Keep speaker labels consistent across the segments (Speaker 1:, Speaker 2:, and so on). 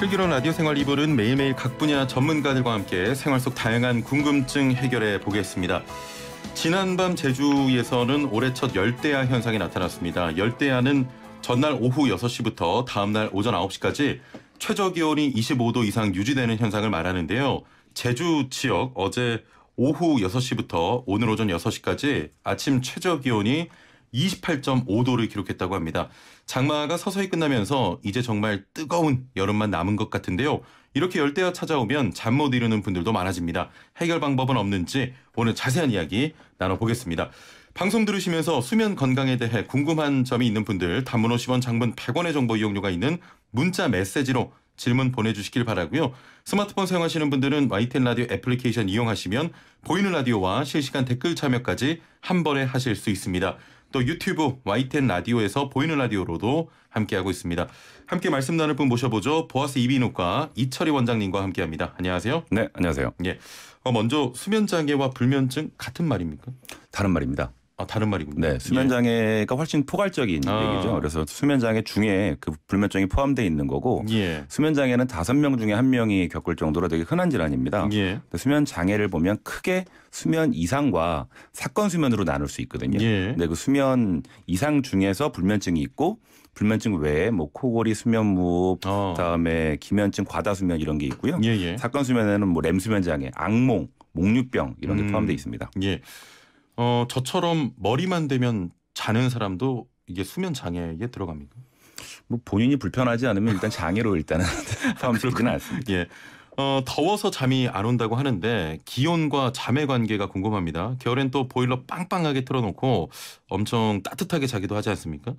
Speaker 1: 슬기로운 라디오 생활 2부은 매일매일 각 분야 전문가들과 함께 생활 속 다양한 궁금증 해결해 보겠습니다. 지난밤 제주에서는 올해 첫 열대야 현상이 나타났습니다. 열대야는 전날 오후 6시부터 다음날 오전 9시까지 최저 기온이 25도 이상 유지되는 현상을 말하는데요. 제주 지역 어제 오후 6시부터 오늘 오전 6시까지 아침 최저 기온이 28.5도를 기록했다고 합니다. 장마가 서서히 끝나면서 이제 정말 뜨거운 여름만 남은 것 같은데요. 이렇게 열대야 찾아오면 잠 못 이루는 분들도 많아집니다. 해결 방법은 없는지 오늘 자세한 이야기 나눠보겠습니다. 방송 들으시면서 수면 건강에 대해 궁금한 점이 있는 분들 단문 50원 장문 100원의 정보 이용료가 있는 문자 메시지로 질문 보내주시길 바라고요. 스마트폰 사용하시는 분들은 YTN 라디오 애플리케이션 이용하시면 보이는 라디오와 실시간 댓글 참여까지 한 번에 하실 수 있습니다. 또 유튜브 와이 n 라디오에서 보이는 라디오로도 함께하고 있습니다. 함께 말씀 나눌 분 모셔보죠. 보아스 이비인후과 이철희 원장님과 함께합니다. 안녕하세요. 네, 안녕하세요. 예, 어, 먼저 수면 장애와 불면증 같은 말입니까? 다른 말입니다. 아, 다른 말이군요. 네, 수면 장애가 예. 훨씬
Speaker 2: 포괄적인 아. 얘기죠. 그래서 수면 장애 중에 그 불면증이 포함되어 있는 거고 예. 수면 장애는 다섯 명 중에 한 명이 겪을 정도로 되게 흔한 질환입니다. 예. 수면 장애를 보면 크게 수면 이상과 사건 수면으로 나눌 수 있거든요. 예. 근데 그 수면 이상 중에서 불면증이 있고 불면증 외에 뭐 코골이 수면무호다음에 아. 기면증 과다 수면 이런 게 있고요. 예, 예. 사건 수면에는 뭐렘 수면 장애, 악몽, 목류병
Speaker 1: 이런 게 음. 포함되어 있습니다. 예. 어, 저처럼 머리만 대면 자는 사람도 이게 수면 장애에 들어갑니까? 뭐 본인이 불편하지 않으면 일단 장애로 일단은 포함되지는 않습니다. 예. 어, 더워서 잠이 안 온다고 하는데 기온과 잠의 관계가 궁금합니다. 겨울엔 또 보일러 빵빵하게 틀어놓고 엄청 따뜻하게 자기도 하지 않습니까?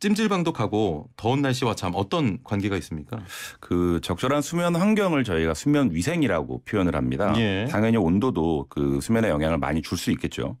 Speaker 1: 찜질방독하고 더운 날씨와 잠 어떤 관계가 있습니까? 그
Speaker 2: 적절한 수면 환경을 저희가 수면 위생이라고 표현을 합니다. 예. 당연히 온도도 그 수면에 영향을 많이 줄 수 있겠죠.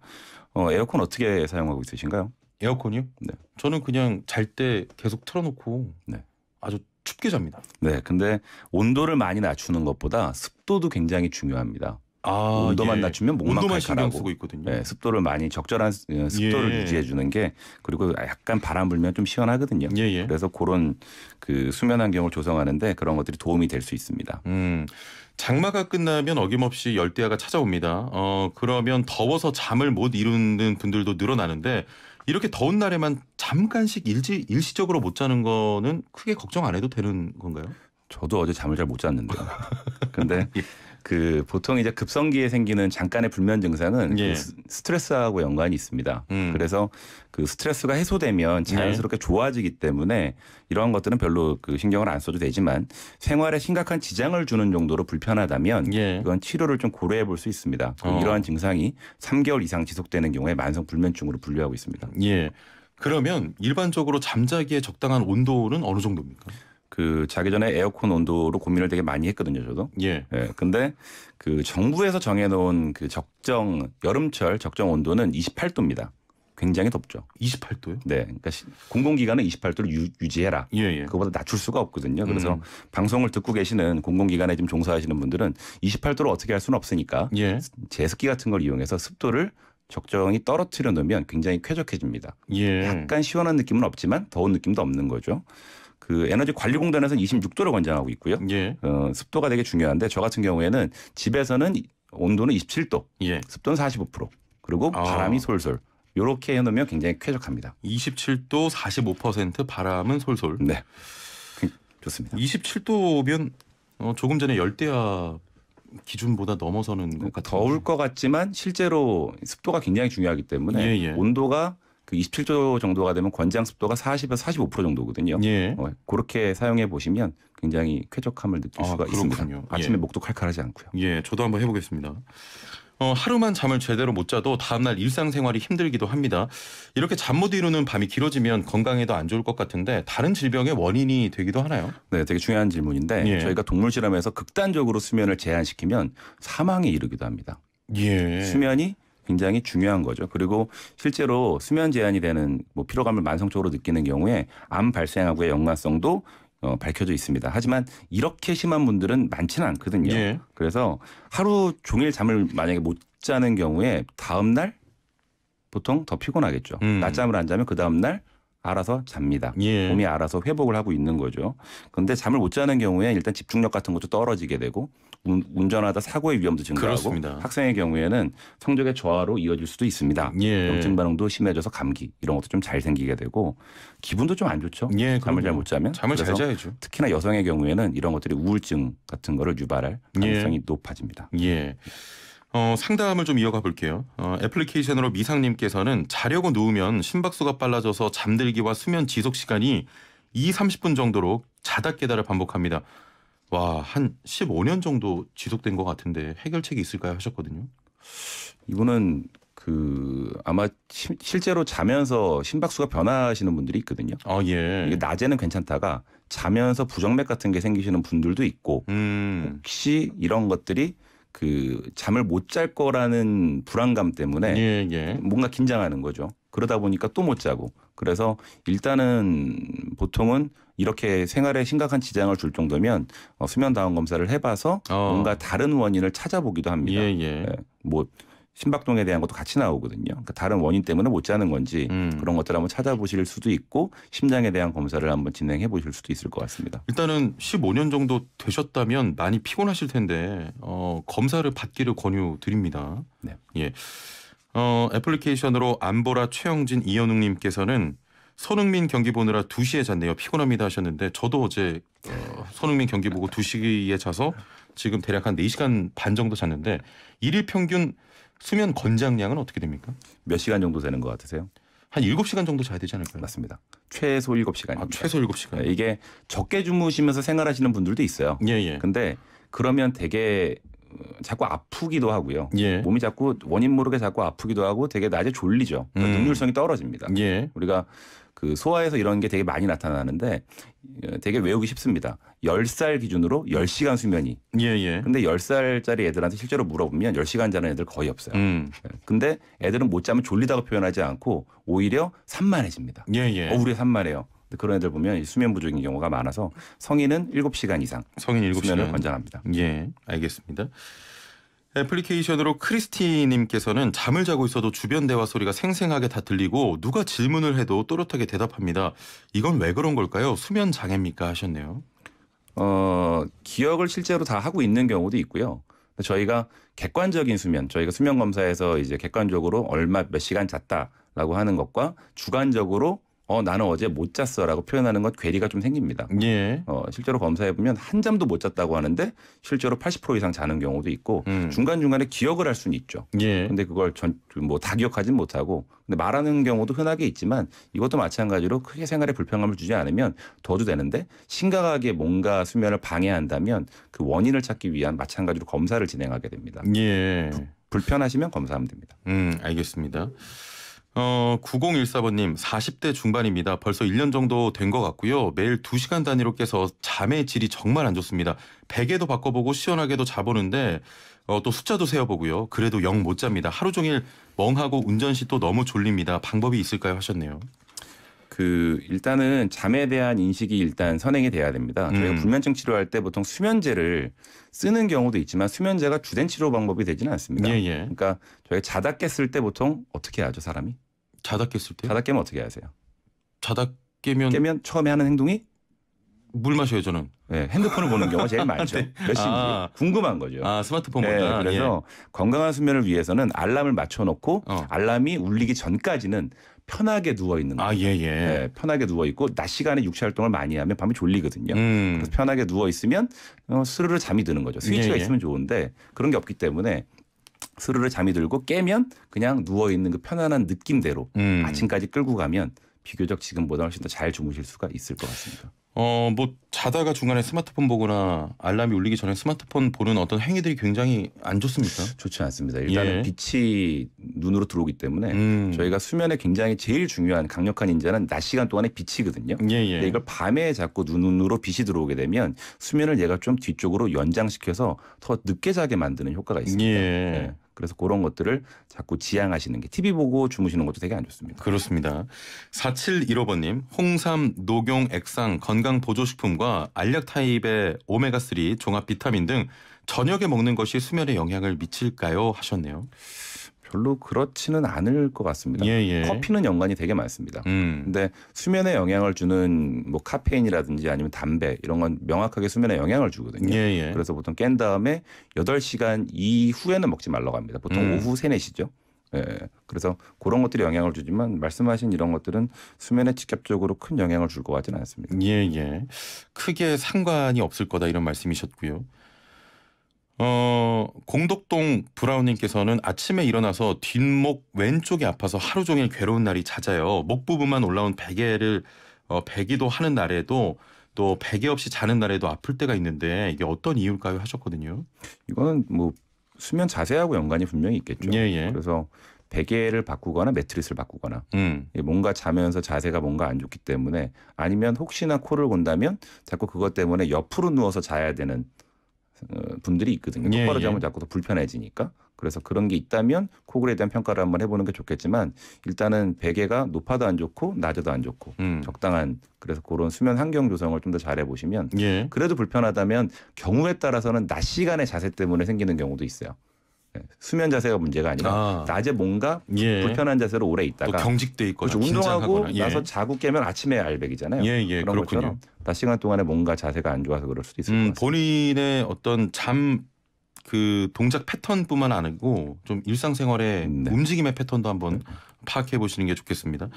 Speaker 2: 어, 에어컨 어떻게 사용하고 있으신가요?
Speaker 1: 에어컨이요? 네. 저는 그냥 잘 때 계속 틀어놓고 네. 아주 춥게 잡니다.
Speaker 2: 네, 근데 온도를 많이 낮추는 것보다 습도도 굉장히 중요합니다. 아, 온도만 예. 낮추면 목만 온도만 신경 고 있거든요. 네, 습도를 많이 적절한 어, 습도를 예. 유지해 주는 게 그리고 약간 바람 불면 좀 시원하거든요. 예예. 예. 그래서 그런 그 수면 환경을 조성하는데 그런 것들이
Speaker 1: 도움이 될 수 있습니다. 음. 장마가 끝나면 어김없이 열대야가 찾아옵니다. 어, 그러면 더워서 잠을 못 이루는 분들도 늘어나는데 이렇게 더운 날에만 잠깐씩 일지, 일시적으로 못 자는 거는 크게 걱정 안 해도 되는 건가요?
Speaker 2: 저도 어제 잠을 잘 못 잤는데요. 근데 예. 그 보통 이제 급성기에 생기는 잠깐의 불면 증상은 예. 그 스트레스하고 연관이 있습니다. 음. 그래서 그 스트레스가 해소되면 네. 자연스럽게 네. 좋아지기 때문에 이러한 것들은 별로 그 신경을 안 써도 되지만 생활에 심각한 지장을 주는 정도로 불편하다면 예. 이건 치료를 좀 고려해 볼 수 있습니다. 어. 이러한 증상이 3개월 이상 지속되는 경우에 만성 불면증으로 분류하고 있습니다. 예. 그러면 일반적으로 잠자기에 적당한 온도는 어느 정도입니까? 그 자기 전에 에어컨 온도로 고민을 되게 많이 했거든요, 저도. 예. 예. 근데 그 정부에서 정해놓은 그 적정 여름철 적정 온도는 28도입니다. 굉장히 덥죠. 28도요? 네. 그러니까 공공기관은 28도를 유, 지해라 예, 예. 그거보다 낮출 수가 없거든요. 그래서 음. 방송을 듣고 계시는 공공기관에 좀 종사하시는 분들은 28도를 어떻게 할 수는 없으니까 예. 제습기 같은 걸 이용해서 습도를 적정히 떨어뜨려 놓으면 굉장히 쾌적해집니다.
Speaker 1: 예. 약간
Speaker 2: 시원한 느낌은 없지만 더운 느낌도 없는 거죠. 그 에너지 관리공단에서는 2 6도로 권장하고 있고요. 예. 어, 습도가 되게 중요한데 저 같은 경우에는 집에서는 온도는 27도, 예. 습도는 45% 그리고 아. 바람이 솔솔. 요렇게 해놓으면 굉장히 쾌적합니다. 27도
Speaker 1: 45% 바람은 솔솔. 네, 그, 좋습니다. 27도면 어, 조금 전에 열대야 기준보다 넘어서는 것 같아요. 더울 것
Speaker 2: 같지만 실제로 습도가 굉장히 중요하기 때문에 예, 예. 온도가 그 27조 정도가 되면 권장 습도가 40에서 45% 정도거든요. 예. 어, 그렇게 사용해 보시면 굉장히 쾌적함을 느낄 아, 수가 아, 있습니다. 예. 아침에 예. 목도 칼칼하지 않고요.
Speaker 1: 예, 저도 한번 해보겠습니다. 어, 하루만 잠을 제대로 못 자도 다음날 일상생활이 힘들기도 합니다. 이렇게 잠 못 이루는 밤이 길어지면 건강에도 안 좋을 것 같은데 다른 질병의 원인이 되기도 하나요? 네, 되게 중요한 질문인데 예. 저희가
Speaker 2: 동물실험에서 극단적으로 수면을 제한시키면 사망에 이르기도 합니다. 예. 수면이 굉장히 중요한 거죠. 그리고 실제로 수면 제한이 되는 뭐 피로감을 만성적으로 느끼는 경우에 암 발생하고의 연관성도 어, 밝혀져 있습니다. 하지만 이렇게 심한 분들은 많지는 않거든요. 예. 그래서 하루 종일 잠을 만약에 못 자는 경우에 다음 날 보통 더 피곤하겠죠. 음. 낮잠을 안 자면 그 다음 날 알아서 잡니다. 예. 몸이 알아서 회복을 하고 있는 거죠. 그런데 잠을 못 자는 경우에 일단 집중력 같은 것도 떨어지게 되고 운전하다 사고의 위험도 증가하고 그렇습니다. 학생의 경우에는 성적의 저하로 이어질 수도 있습니다. 예. 염증 반응도 심해져서 감기 이런 것도 좀 잘 생기게 되고 기분도 좀 안 좋죠. 예, 잠을 잘 못 자면 잠을 잘 자야죠. 특히나 여성의 경우에는 이런 것들이 우울증 같은 거를 유발할 예. 가능성이 예. 높아집니다.
Speaker 1: 예. 어, 상담을 좀 이어가 볼게요. 어, 애플리케이션으로 미상님께서는 자려고 누우면 심박수가 빨라져서 잠들기와 수면 지속 시간이 2, 30분 정도로 자다 깨달아 반복합니다. 와, 한 15년 정도 지속된 것 같은데 해결책이 있을까요? 하셨거든요.
Speaker 2: 이분은 그 아마 시, 실제로 자면서 심박수가 변하시는 분들이 있거든요. 아, 예. 낮에는 괜찮다가 자면서 부정맥 같은 게 생기시는 분들도 있고 음. 혹시 이런 것들이 그 잠을 못 잘 거라는 불안감 때문에 예, 예. 뭔가 긴장하는 거죠. 그러다 보니까 또 못 자고 그래서 일단은 보통은 이렇게 생활에 심각한 지장을 줄 정도면 어, 수면 다운 검사를 해봐서 어. 뭔가 다른 원인을 찾아보기도 합니다. 예, 예. 네. 뭐 심박동에 대한 것도 같이 나오거든요. 그러니까 다른 원인 때문에 못 자는 건지 음. 그런 것들 한번 찾아보실 수도 있고 심장에 대한 검사를 한번 진행해 보실 수도 있을 것 같습니다.
Speaker 1: 일단은 15년 정도 되셨다면 많이 피곤하실 텐데 어, 검사를 받기를 권유드립니다. 네. 예. 어, 애플리케이션으로 안보라 최영진 이현웅님께서는 손흥민 경기 보느라 2시에 잤네요. 피곤합니다 하셨는데 저도 어제 어, 손흥민 경기 보고 2시에 자서 지금 대략 한 4시간 반 정도 잤는데 일일 평균 수면 권장량은 어떻게 됩니까? 몇 시간 정도 되는 것 같으세요? 한 7시간 정도 자야 되지 않을까요?
Speaker 2: 맞습니다. 최소 7시간. 아, 최소 7시간. 이게 적게 주무시면서 생활하시는 분들도 있어요. 예, 예. 근데 그러면 되게 자꾸 아프기도 하고요. 예. 몸이 자꾸 원인 모르게 자꾸 아프기도 하고 되게 낮에 졸리죠. 그러니까 음. 능률성이 떨어집니다. 예. 우리가 그 소화에서 이런 게 되게 많이 나타나는데 어, 되게 외우기 쉽습니다. 10살 기준으로 10시간 수면이. 예, 예. 근데 10살짜리 애들한테 실제로 물어보면 10시간 자는 애들 거의 없어요. 음. 예. 근데 애들은 못 자면 졸리다고 표현하지 않고 오히려 산만해집니다. 예, 예. 어, 우리 산만해요. 그런 애들 보면 수면 부족인 경우가 많아서 성인은 7시간 이상 성인 7시간. 수면을 권장합니다. 예,
Speaker 1: 알겠습니다. 애플리케이션으로 크리스티님께서는 잠을 자고 있어도 주변 대화 소리가 생생하게 다 들리고 누가 질문을 해도 또렷하게 대답합니다. 이건 왜 그런 걸까요? 수면 장애입니까? 하셨네요. 어,
Speaker 2: 기억을 실제로 다 하고 있는 경우도 있고요. 저희가 객관적인 수면, 저희가 수면 검사에서 이제 객관적으로 얼마 몇 시간 잤다라고 하는 것과 주관적으로 어 나는 어제 못 잤어라고 표현하는 건 괴리가 좀 생깁니다. 예. 어 실제로 검사해 보면 한 잠도 못 잤다고 하는데 실제로 80% 이상 자는 경우도 있고 음. 중간 중간에 기억을 할 수는 있죠. 예. 근데 그걸 전 뭐 다 기억하진 못하고 근데 말하는 경우도 흔하게 있지만 이것도 마찬가지로 크게 생활에 불편감을 주지 않으면 더도 되는데 심각하게 뭔가 수면을 방해한다면 그 원인을 찾기 위한 마찬가지로 검사를 진행하게 됩니다. 예. 불편하시면
Speaker 1: 검사하면 됩니다. 음 알겠습니다. 어, 9014번님, 40대 중반입니다. 벌써 1년 정도 된 것 같고요. 매일 2시간 단위로 깨서 잠의 질이 정말 안 좋습니다. 베개도 바꿔보고 시원하게도 자보는데, 어, 또 숫자도 세어보고요. 그래도 영 못 잡니다. 하루 종일 멍하고 운전 시 또 너무 졸립니다. 방법이 있을까요? 하셨네요. 그 일단은 잠에 대한 인식이 일단 선행이 돼야 됩니다. 저희가 음. 불면증 치료할 때 보통
Speaker 2: 수면제를 쓰는 경우도 있지만 수면제가 주된 치료 방법이 되지는 않습니다. 예, 예. 그러니까 저희가 자다 깼을 때 보통 어떻게 하죠, 사람이? 자다 깼을 때? 자다 깨면 어떻게 하세요? 자다 깨면 깨면 처음에 하는 행동이 물 마셔요 저는. 네, 핸드폰을 보는 경우가 제일 많죠. 네. 몇 시인지 아, 궁금한 거죠.
Speaker 1: 아 스마트폰 네, 보다. 그래서
Speaker 2: 예. 건강한 수면을 위해서는 알람을 맞춰놓고 어. 알람이 울리기 전까지는 편하게 누워 있는 아, 거예요. 아, 예, 예. 네, 편하게 누워 있고 낮 시간에 육체 활동을 많이 하면 밤에 졸리거든요. 음. 그래서 편하게 누워 있으면 어, 스르르 잠이 드는 거죠. 스위치가 예, 예. 있으면 좋은데 그런 게 없기 때문에 스르르 잠이 들고 깨면 그냥 누워 있는 그 편안한 느낌대로 음. 아침까지 끌고 가면 비교적 지금보다 훨씬 더 잘 주무실 수가 있을 것 같습니다.
Speaker 1: 어, 뭐 자다가 중간에 스마트폰 보거나 알람이 울리기 전에 스마트폰 보는 어떤 행위들이 굉장히 안 좋습니까? 좋지 않습니다. 일단은 예.
Speaker 2: 빛이 눈으로 들어오기 때문에 음. 저희가 수면에 굉장히 제일 중요한 강력한 인자는 낮 시간 동안의 빛이거든요. 예예. 예. 근데 이걸 밤에 자꾸 눈으로 빛이 들어오게 되면 수면을 얘가 좀 뒤쪽으로 연장시켜서 더 늦게 자게 만드는 효과가 있습니다. 예. 예. 그래서 그런 것들을
Speaker 1: 자꾸 지양하시는 게 TV 보고 주무시는 것도 되게 안 좋습니다. 그렇습니다. 4715번님 홍삼, 녹용, 액상, 건강보조식품과 알약 타입의 오메가3 종합 비타민 등 저녁에 먹는 것이 수면에 영향을 미칠까요? 하셨네요. 별로 그렇지는 않을 것 같습니다. 예, 예. 커피는 연관이 되게 많습니다. 그런데 음.
Speaker 2: 수면에 영향을 주는 뭐 카페인이라든지 아니면 담배 이런 건 명확하게 수면에 영향을 주거든요. 예, 예. 그래서 보통 깬 다음에 여덟 시간 이후에는 먹지 말라고 합니다. 보통 음. 오후 세네시죠 예. 그래서 그런 것들이 영향을 주지만 말씀하신 이런 것들은 수면에
Speaker 1: 직접적으로 큰 영향을 줄 것 같지는 않습니다. 예, 예. 크게 상관이 없을 거다 이런 말씀이셨고요. 어, 공덕동 브라운님께서는 아침에 일어나서 뒷목 왼쪽이 아파서 하루 종일 괴로운 날이 잦아요. 목 부분만 올라온 베개를 어, 베기도 하는 날에도 또 베개 없이 자는 날에도 아플 때가 있는데 이게 어떤 이유일까요 하셨거든요. 이거는뭐 수면 자세하고 연관이 분명히 있겠죠. 예,
Speaker 2: 예. 그래서 베개를 바꾸거나 매트리스를 바꾸거나 음. 예, 뭔가 자면서 자세가 뭔가 안 좋기 때문에 아니면 혹시나 코를 곤다면 자꾸 그것 때문에 옆으로 누워서 자야 되는 어, 분들이 있거든요. 예, 똑바로 자면 예. 자꾸 더 불편해지니까. 그래서 그런 게 있다면 코골에 대한 평가를 한번 해보는 게 좋겠지만 일단은 베개가 높아도 안 좋고 낮아도 안 좋고 음. 적당한 그래서 그런 수면 환경 조성을 좀 더 잘 해보시면 예. 그래도 불편하다면 경우에 따라서는 낮 시간의 자세 때문에 생기는 경우도 있어요. 예, 수면 자세가 문제가 아니라 아. 낮에 뭔가 예. 불편한 자세로 오래 있다가 경직돼 있거나 그렇죠. 운동하고 예. 나서 자고 깨면 아침에 알백이잖아요. 예, 예. 그런 그렇군요. 것처럼 낮 시간 동안에 뭔가 자세가 안 좋아서 그럴 수도 있을
Speaker 1: 음, 것 같습니다. 본인의 어떤 잠 그 동작 패턴뿐만 아니고 좀 일상생활의 네. 움직임의 패턴도 한번 파악해 보시는 게 좋겠습니다.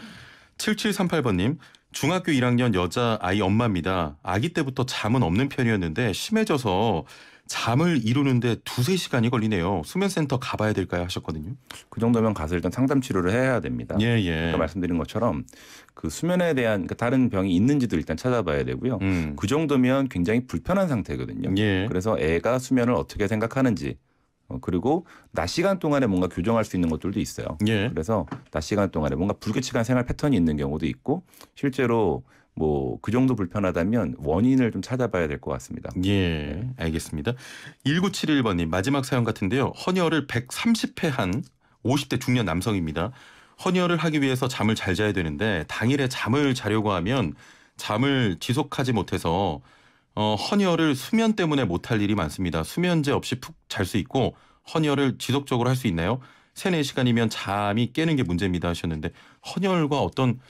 Speaker 1: 7738번님 중학교 1학년 여자 아이 엄마입니다. 아기 때부터 잠은 없는 편이었는데 심해져서 잠을 이루는데 두세 시간이 걸리네요. 수면센터 가봐야 될까요 하셨거든요. 그 정도면 가서 일단 상담 치료를 해야 됩니다. 예, 예. 그까 말씀드린 것처럼 그 수면에
Speaker 2: 대한 그러니까 다른 병이 있는지도 일단 찾아봐야 되고요. 음. 그 정도면 굉장히 불편한 상태거든요. 예. 그래서 애가 수면을 어떻게 생각하는지 어, 그리고 낮 시간 동안에 뭔가 교정할 수 있는 것들도 있어요. 예. 그래서 낮 시간 동안에 뭔가 불규칙한 생활 패턴이 있는 경우도 있고 실제로 뭐그 정도 불편하다면 원인을 좀 찾아봐야 될 것 같습니다. 예,
Speaker 1: 네. 알겠습니다. 1971번님 마지막 사연 같은데요. 헌혈을 130회 한 50대 중년 남성입니다. 헌혈을 하기 위해서 잠을 잘 자야 되는데 당일에 잠을 자려고 하면 잠을 지속하지 못해서 어, 헌혈을 수면 때문에 못할 일이 많습니다. 수면제 없이 푹 잘 수 있고 헌혈을 지속적으로 할 수 있나요? 세네시간이면 잠이 깨는 게 문제입니다 하셨는데 헌혈과 어떤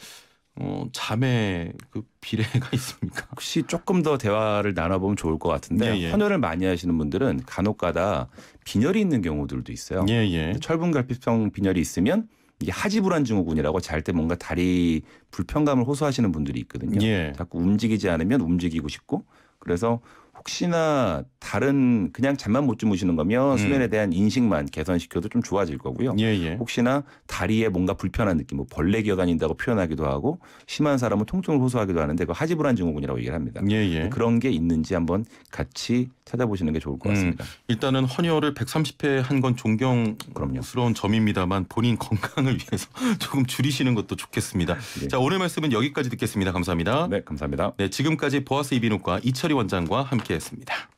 Speaker 1: 어, 잠매그 비례가 있습니까? 혹시 조금 더 대화를 나눠보면 좋을 것 같은데 예, 예.
Speaker 2: 헌혈을 많이 하시는 분들은 간혹가다 빈혈이 있는 경우들도 있어요. 예, 예. 철분갈피성 빈혈이 있으면 이게 하지불안 증후군이라고 잘 때 뭔가 다리 불편감을 호소하시는 분들이 있거든요. 예. 자꾸 움직이지 않으면 움직이고 싶고 그래서 혹시나 다른 그냥 잠만 못 주무시는 거면 음. 수면에 대한 인식만 개선시켜도 좀 좋아질 거고요. 예, 예. 혹시나 다리에 뭔가 불편한 느낌, 뭐 벌레 기어다닌다고 표현하기도 하고 심한 사람은 통증을 호소하기도 하는데 그 하지불안 증후군이라고 얘기를 합니다. 예, 예. 뭐 그런 게 있는지 한번 같이
Speaker 1: 찾아보시는 게 좋을 것 음, 같습니다. 음. 일단은 헌혈을 130회 한 건 존경스러운 점입니다만 본인 건강을 위해서 조금 줄이시는 것도 좋겠습니다. 네. 자 오늘 말씀은 여기까지 듣겠습니다. 감사합니다. 네, 감사합니다. 네, 지금까지 보아스 이비인후과 이철희 원장과 함께. 함께했습니다.